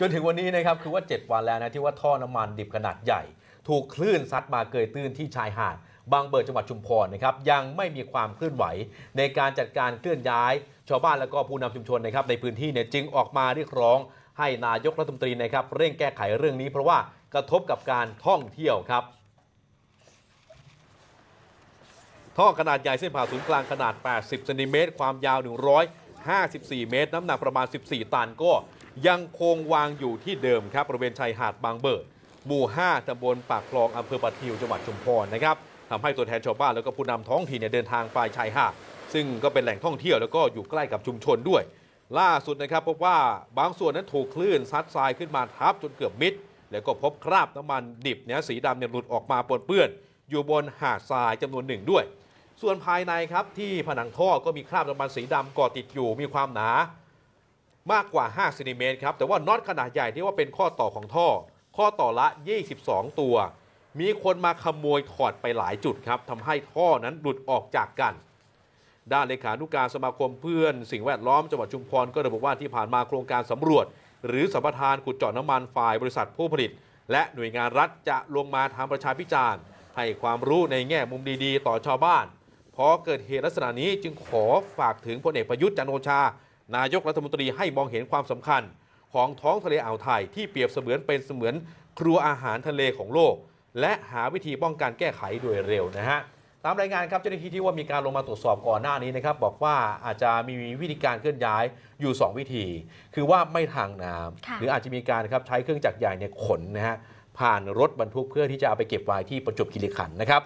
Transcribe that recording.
จนถึงวันนี้นะครับ คือว่า 7 วันแล้วนะที่ว่าท่อน้ำมันดิบขนาดใหญ่ ถูกคลื่นซัดมาเกยตื้นที่ชายหาด บางเบิดจังหวัดชุมพรนะครับ ยังไม่มีความเคลื่อนไหวในการจัดการเคลื่อนย้าย ชาวบ้านและก็ผู้นำชุมชนนะครับในพื้นที่เนี่ยจึงออกมาเรียกร้องให้นายกรัฐมนตรีนะครับ เร่งแก้ไขเรื่องนี้เพราะว่ากระทบกับการท่องเที่ยวครับ ท่อขนาดใหญ่เส้นผ่าศูนย์กลางขนาด80เซนติเมตรความยาว154 เมตร น้ำหนักประมาณ 14ตันก็ยังคงวางอยู่ที่เดิมครับบริเวณชายหาดบางเบิด หมู่ 5ตำบลปากคลองอำเภอปะทิวจังหวัดชุมพรนะครับทำให้ตัวแทนชาวบ้าน แล้วก็ผู้นำท้องถิ่นเดินทางไปชายหาด ซึ่งก็เป็นแหล่งท่องเที่ยวแล้วก็อยู่ใกล้กับชุมชนด้วย ล่าสุดนะครับพบว่าบางส่วนนั้นถูกคลื่นซัดทรายขึ้นมาทับ จนเกือบมิดแล้วก็พบคราบน้ำามันดิบเนี่ยสีดำเนี่ยหลุดออกมาปนเปื้อน อยู่บนหาดทรายจำนวนหนึ่งด้วย ส่วนภายในครับที่ผนังท่อก็มีคราบน้ำมันสีดำก่อติดอยู่มีความหนามากกว่า 5ซนิเมตรครับ แต่ว่าน็อตขนาดใหญ่ที่ว่าเป็นข้อต่อของท่อ ข้อต่อละ 22 ตัว มีคนมาขโมยถอดไปหลายจุดครับทำให้ท่อนั้นหลุดออกจากกัน ด้านเลขานุกการสมาคมเพื่อน สิ่งแวดล้อมจังหวัดชุมพร ก็ระบุว่าที่ผ่านมาโครงการสำรวจ หรือสัมปทานขุดเจาะน้ำมันฝ่ายบริษัทผู้ผลิต และหน่วยงานรัฐจะลงมาทำประชาพิจารณ์ให้ความรู้ในแง่มุมดีๆ ต่อชาวบ้านพอเกิดเหตุลักษณะนี้จึงขอฝากถึงพลเอกประยุทธ์จันโอชานายกรัฐมนตรีให้มองเห็นความสำคัญของท้องทะเลอ่าวไทย ที่เปรียบเสมือนเป็นเสมือนครัวอาหารทะเลของโลก และหาวิธีป้องกันแก้ไขโดยเร็วนะฮะ ตามรายงานครับเจ้าหน้าที่ที่ว่ามีการลงมาตรวจสอบก่อนหน้านี้นะครับ บอกว่าอาจจะมีวิธีการเคลื่อนย้ายอยู่ 2 วิธี คือว่าไม่ทางน้ำหรืออาจจะมีการครับใช้เครื่องจักรใหญ่เนี่ยขนนะฮะผ่านรถบรรทุกเพื่อที่จะเอาไปเก็บไว้ที่ประจบกิริขันนะครับ